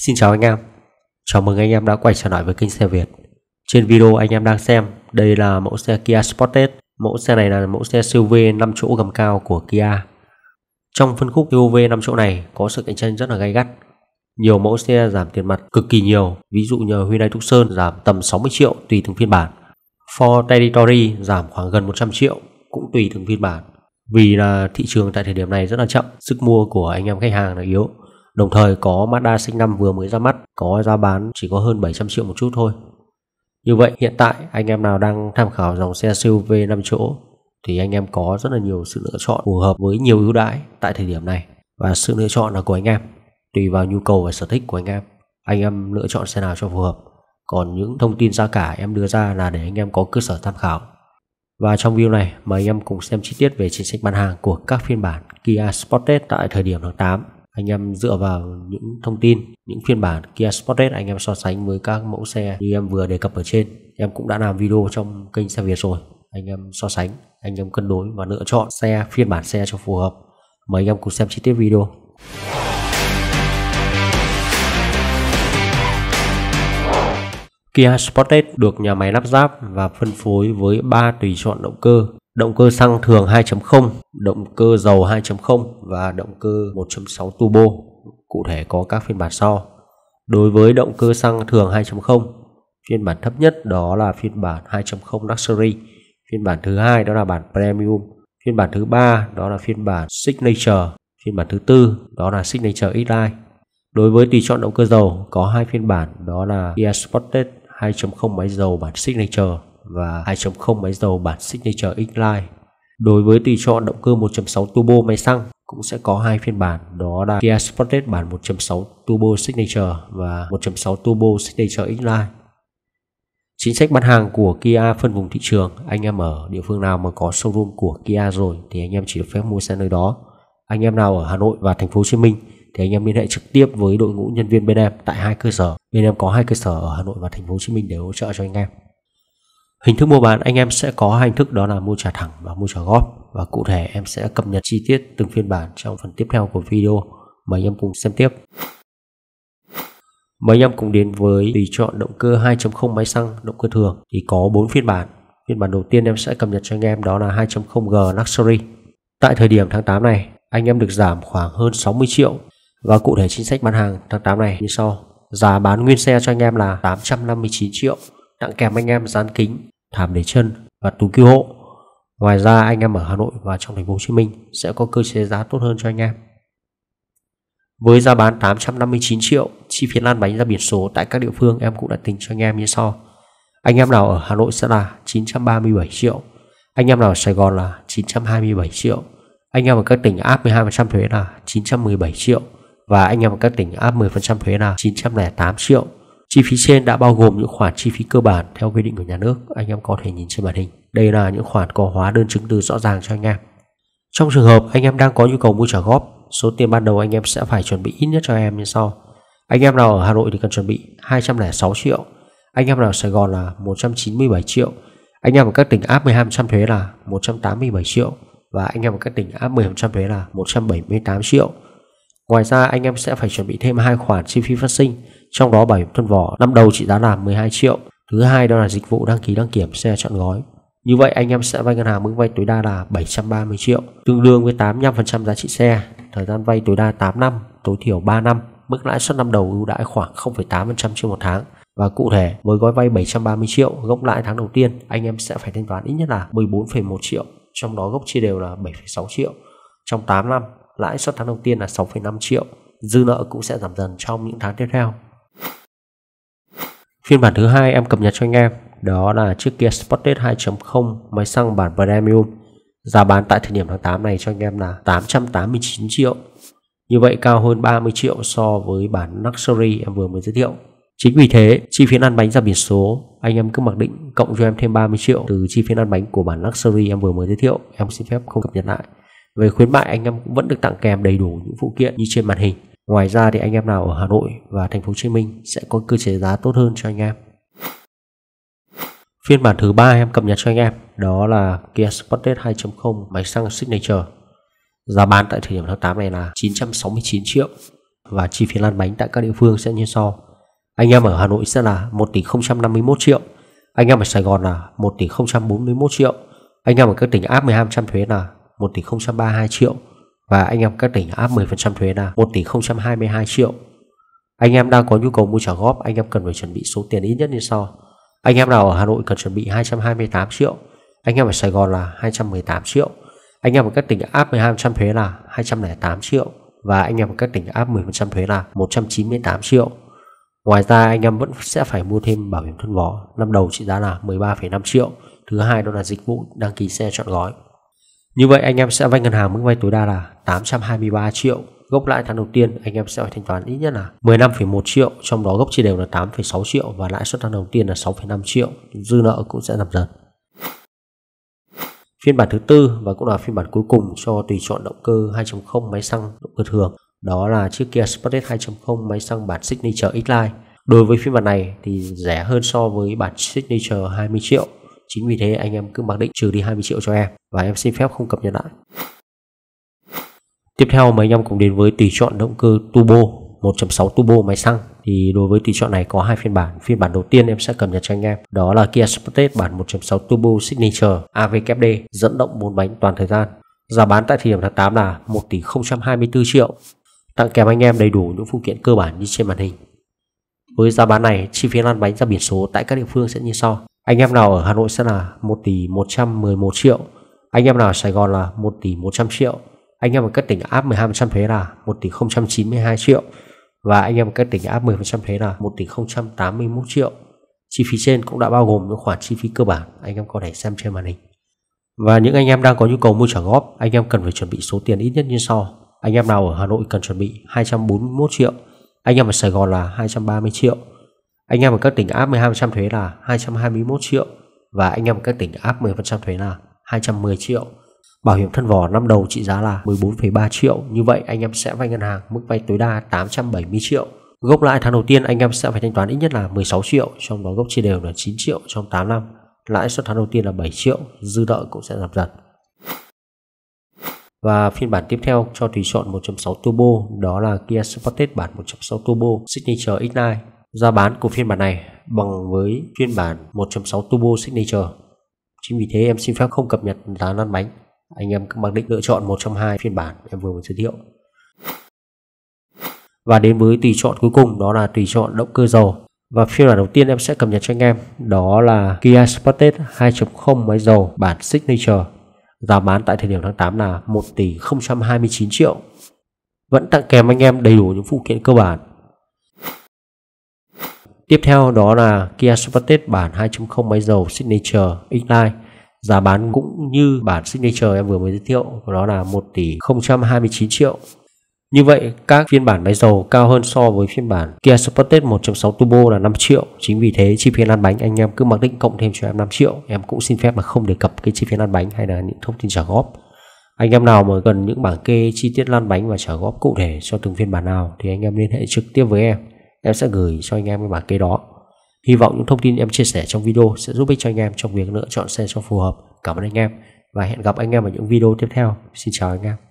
Xin chào anh em, chào mừng anh em đã quay trở lại với kênh xe Việt Trên video anh em đang xem, đây là mẫu xe Kia Sportage Mẫu xe này là mẫu xe SUV 5 chỗ gầm cao của Kia Trong phân khúc SUV 5 chỗ này có sự cạnh tranh rất là gay gắt Nhiều mẫu xe giảm tiền mặt cực kỳ nhiều Ví dụ như Hyundai Tucson giảm tầm 60 triệu tùy từng phiên bản Ford Territory giảm khoảng gần 100 triệu cũng tùy từng phiên bản vì là thị trường tại thời điểm này rất là chậm sức mua của anh em khách hàng là yếu Đồng thời có Mazda sinh năm vừa mới ra mắt, có giá bán chỉ có hơn 700 triệu một chút thôi. Như vậy hiện tại anh em nào đang tham khảo dòng xe SUV 5 chỗ thì anh em có rất là nhiều sự lựa chọn phù hợp với nhiều ưu đãi tại thời điểm này và sự lựa chọn là của anh em tùy vào nhu cầu và sở thích của anh em anh em lựa chọn xe nào cho phù hợp còn những thông tin giá cả em đưa ra là để anh em có cơ sở tham khảo và trong video này mời anh em cùng xem chi tiết về chính sách bán hàng của các phiên bản Kia Sportage tại thời điểm tháng 8 anh em dựa vào những thông tin những phiên bản Kia Sportage anh em so sánh với các mẫu xe như em vừa đề cập ở trên em cũng đã làm video trong kênh xe Việt rồi anh em so sánh anh em cân đối và lựa chọn xe phiên bản xe cho phù hợp mời anh em cùng xem chi tiết video Kia Sportage được nhà máy lắp ráp và phân phối với 3 tùy chọn động cơ Động cơ xăng thường 2.0, động cơ dầu 2.0 và động cơ 1.6 turbo, cụ thể có các phiên bản sau. Đối với động cơ xăng thường 2.0, phiên bản thấp nhất đó là phiên bản 2.0 Luxury, phiên bản thứ hai đó là bản Premium, phiên bản thứ ba đó là phiên bản Signature, phiên bản thứ tư đó là Signature X-Line. Đối với tùy chọn động cơ dầu có hai phiên bản đó là Air Spotted 2.0 máy dầu bản Signature và 2.0 máy dầu bản Signature X-Line. Đối với tùy chọn động cơ 1.6 turbo máy xăng cũng sẽ có hai phiên bản đó là Kia Sportage bản 1.6 turbo Signature và 1.6 turbo Signature X-Line. Chính sách bán hàng của Kia phân vùng thị trường, anh em ở địa phương nào mà có showroom của Kia rồi thì anh em chỉ được phép mua xe nơi đó. Anh em nào ở Hà Nội và thành phố Hồ Chí Minh thì anh em liên hệ trực tiếp với đội ngũ nhân viên bên em tại hai cơ sở. Bên em có hai cơ sở ở Hà Nội và thành phố Hồ Chí Minh để hỗ trợ cho anh em. Hình thức mua bán anh em sẽ có hai hình thức đó là mua trả thẳng và mua trả góp và cụ thể em sẽ cập nhật chi tiết từng phiên bản trong phần tiếp theo của video. Mời anh em cùng xem tiếp. Mời anh em cùng đến với tùy chọn động cơ 2.0 máy xăng động cơ thường thì có 4 phiên bản. Phiên bản đầu tiên em sẽ cập nhật cho anh em đó là 2.0G Luxury. Tại thời điểm tháng 8 này, anh em được giảm khoảng hơn 60 triệu và cụ thể chính sách bán hàng tháng 8 này như sau. Giá bán nguyên xe cho anh em là 859 triệu, tặng kèm anh em dán kính thảm để chân và túi cứu hộ. Ngoài ra anh em ở Hà Nội và trong thành phố Hồ Chí Minh sẽ có cơ chế giá tốt hơn cho anh em. Với giá bán 859 triệu, chi phí lan bánh ra biển số tại các địa phương em cũng đã tính cho anh em như sau. Anh em nào ở Hà Nội sẽ là 937 triệu, anh em nào ở Sài Gòn là 927 triệu, anh em ở các tỉnh áp 12% thuế là 917 triệu và anh em ở các tỉnh áp 10% thuế là 908 triệu. Chi phí trên đã bao gồm những khoản chi phí cơ bản theo quy định của nhà nước anh em có thể nhìn trên màn hình. Đây là những khoản có hóa đơn chứng từ rõ ràng cho anh em. Trong trường hợp anh em đang có nhu cầu mua trả góp, số tiền ban đầu anh em sẽ phải chuẩn bị ít nhất cho em như sau. Anh em nào ở Hà Nội thì cần chuẩn bị 206 triệu, anh em nào ở Sài Gòn là 197 triệu, anh em ở các tỉnh áp 12% thuế là 187 triệu và anh em ở các tỉnh áp 10% thuế là 178 triệu. Ngoài ra anh em sẽ phải chuẩn bị thêm hai khoản chi phí phát sinh trong đó bảo hiểm thân vỏ năm đầu trị giá là 12 triệu. Thứ hai đó là dịch vụ đăng ký đăng kiểm xe chọn gói. Như vậy anh em sẽ vay ngân hàng mức vay tối đa là 730 triệu, tương đương với 85% giá trị xe, thời gian vay tối đa 8 năm, tối thiểu 3 năm, mức lãi suất năm đầu ưu đãi khoảng 0,8% trên một tháng. Và cụ thể, với gói vay 730 triệu, gốc lãi tháng đầu tiên, anh em sẽ phải thanh toán ít nhất là 14,1 triệu, trong đó gốc chia đều là 7,6 triệu. Trong 8 năm, lãi suất tháng đầu tiên là 6,5 triệu, dư nợ cũng sẽ giảm dần trong những tháng tiếp theo. Phiên bản thứ hai em cập nhật cho anh em đó là chiếc Kia Sportage 2.0 máy xăng bản Premium. Giá bán tại thời điểm tháng 8 này cho anh em là 889 triệu. Như vậy cao hơn 30 triệu so với bản Luxury em vừa mới giới thiệu. Chính vì thế, chi phí ăn bánh ra biển số, anh em cứ mặc định cộng cho em thêm 30 triệu từ chi phí ăn bánh của bản Luxury em vừa mới giới thiệu, em xin phép không cập nhật lại. Về khuyến mại anh em cũng vẫn được tặng kèm đầy đủ những phụ kiện như trên màn hình. Ngoài ra thì anh em nào ở Hà Nội và thành phố Hồ Chí Minh sẽ có cơ chế giá tốt hơn cho anh em. Phiên bản thứ ba em cập nhật cho anh em đó là Kia Sportage 2.0 máy xăng Signature. Giá bán tại thời điểm tháng 8 này là 969 triệu và chi phí lăn bánh tại các địa phương sẽ như sau. Anh em ở Hà Nội sẽ là 1 tỷ 051 triệu, anh em ở Sài Gòn là 1 tỷ 041 triệu, anh em ở các tỉnh áp 12 trăm thuế là 1 tỷ 032 triệu và anh em các tỉnh áp 10% thuế là 1 tỷ 022 triệu. Anh em đang có nhu cầu mua trả góp, anh em cần phải chuẩn bị số tiền ít nhất như sau. Anh em nào ở Hà Nội cần chuẩn bị 228 triệu, anh em ở Sài Gòn là 218 triệu, anh em ở các tỉnh áp 12% thuế là 208 triệu và anh em ở các tỉnh áp 10% thuế là 198 triệu. Ngoài ra anh em vẫn sẽ phải mua thêm bảo hiểm thân vỏ, năm đầu trị giá là 13,5 triệu. Thứ hai đó là dịch vụ đăng ký xe chọn gói như vậy anh em sẽ vay ngân hàng mức vay tối đa là 823 triệu gốc lãi tháng đầu tiên anh em sẽ phải thanh toán ít nhất là 15,1 triệu trong đó gốc chia đều là 8,6 triệu và lãi suất tháng đầu tiên là 6,5 triệu dư nợ cũng sẽ giảm dần phiên bản thứ tư và cũng là phiên bản cuối cùng cho tùy chọn động cơ 2.0 máy xăng động cơ thường đó là chiếc Kia Sportage 2.0 máy xăng bản Signature X-Line đối với phiên bản này thì rẻ hơn so với bản Signature 20 triệu Chính vì thế anh em cứ mặc định trừ đi 20 triệu cho em và em xin phép không cập nhật lại. Tiếp theo mời anh em cùng đến với tùy chọn động cơ turbo 1.6 turbo máy xăng thì đối với tùy chọn này có hai phiên bản phiên bản đầu tiên em sẽ cập nhật cho anh em đó là Kia Sportage bản 1.6 turbo signature AVKD dẫn động 4 bánh toàn thời gian giá bán tại thời điểm tháng 8 là 1 tỷ 024 triệu tặng kèm anh em đầy đủ những phụ kiện cơ bản như trên màn hình với giá bán này chi phí lăn bánh ra biển số tại các địa phương sẽ như sau anh em nào ở Hà Nội sẽ là 1 tỷ 111 triệu. Anh em nào ở Sài Gòn là 1 tỷ 100 triệu. Anh em ở các tỉnh áp 12% thuế là 1 tỷ 092 triệu và anh em ở các tỉnh áp 10% thuế là 1 tỷ 081 triệu. Chi phí trên cũng đã bao gồm những khoản chi phí cơ bản anh em có thể xem trên màn hình. Và những anh em đang có nhu cầu mua trả góp, anh em cần phải chuẩn bị số tiền ít nhất như sau. Anh em nào ở Hà Nội cần chuẩn bị 241 triệu, anh em ở Sài Gòn là 230 triệu, anh em ở các tỉnh áp 12% thuế là 221 triệu và anh em ở các tỉnh áp 10% thuế là 210 triệu. Bảo hiểm thân vỏ năm đầu trị giá là 14,3 triệu. Như vậy anh em sẽ vay ngân hàng mức vay tối đa 870 triệu. Gốc lãi tháng đầu tiên anh em sẽ phải thanh toán ít nhất là 16 triệu, trong đó gốc chia đều là 9 triệu trong 8 năm. Lãi suất tháng đầu tiên là 7 triệu, dư nợ cũng sẽ giảm dần. Và phiên bản tiếp theo cho tùy chọn 1.6 turbo đó là Kia Sportage bản 1.6 turbo Signature x Ignite Giá bán của phiên bản này bằng với phiên bản 1.6 Turbo Signature. Chính vì thế em xin phép không cập nhật giá lăn bánh. Anh em mặc định lựa chọn một trong hai phiên bản em vừa mới giới thiệu. Và đến với tùy chọn cuối cùng đó là tùy chọn động cơ dầu. Và phiên bản đầu tiên em sẽ cập nhật cho anh em đó là Kia Sportage 2.0 máy dầu bản Signature. Giá bán tại thời điểm tháng 8 là 1 tỷ 029 triệu. Vẫn tặng kèm anh em đầy đủ những phụ kiện cơ bản Tiếp theo đó là Kia Sportage bản 2.0 máy dầu Signature X-Line giá bán cũng như bản Signature em vừa mới giới thiệu đó là 1 tỷ 029 triệu như vậy các phiên bản máy dầu cao hơn so với phiên bản Kia Sportage 1.6 Turbo là 5 triệu chính vì thế chi phí lăn bánh anh em cứ mặc định cộng thêm cho em 5 triệu em cũng xin phép mà không đề cập cái chi phí lăn bánh hay là những thông tin trả góp anh em nào mà cần những bảng kê chi tiết lăn bánh và trả góp cụ thể cho từng phiên bản nào thì anh em liên hệ trực tiếp với em em sẽ gửi cho anh em cái bảng kê đó. Hy vọng những thông tin em chia sẻ trong video sẽ giúp ích cho anh em trong việc lựa chọn xe cho phù hợp. Cảm ơn anh em và hẹn gặp anh em ở những video tiếp theo. Xin chào anh em.